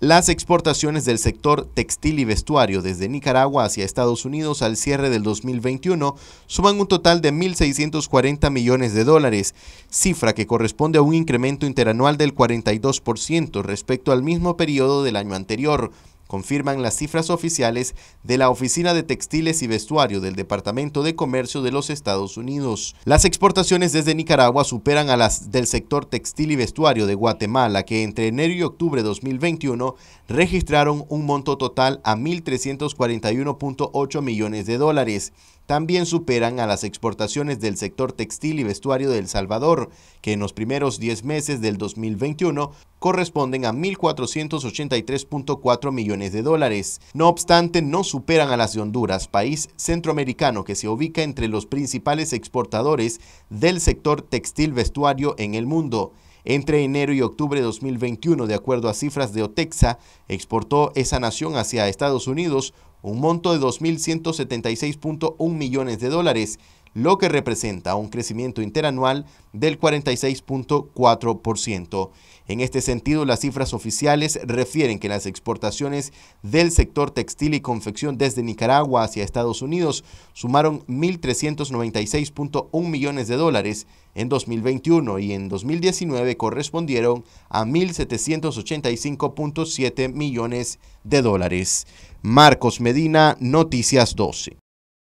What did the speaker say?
Las exportaciones del sector textil y vestuario desde Nicaragua hacia Estados Unidos al cierre del 2021 suman un total de 1.640 millones de dólares, cifra que corresponde a un incremento interanual del 42% respecto al mismo periodo del año anterior, confirman las cifras oficiales de la Oficina de Textiles y Vestuario del Departamento de Comercio de los Estados Unidos. Las exportaciones desde Nicaragua superan a las del sector textil y vestuario de Guatemala, que entre enero y octubre de 2021 registraron un monto total a 1.341.8 millones de dólares también superan a las exportaciones del sector textil y vestuario de El Salvador, que en los primeros 10 meses del 2021 corresponden a 1.483.4 millones de dólares. No obstante, no superan a las de Honduras, país centroamericano que se ubica entre los principales exportadores del sector textil vestuario en el mundo. Entre enero y octubre de 2021, de acuerdo a cifras de OTEXA, exportó esa nación hacia Estados Unidos un monto de 2.176.1 millones de dólares, lo que representa un crecimiento interanual del 46.4%. En este sentido, las cifras oficiales refieren que las exportaciones del sector textil y confección desde Nicaragua hacia Estados Unidos sumaron 1.396.1 millones de dólares en 2021 y en 2019 correspondieron a 1.785.7 millones de dólares. Marcos Medina, Noticias 12.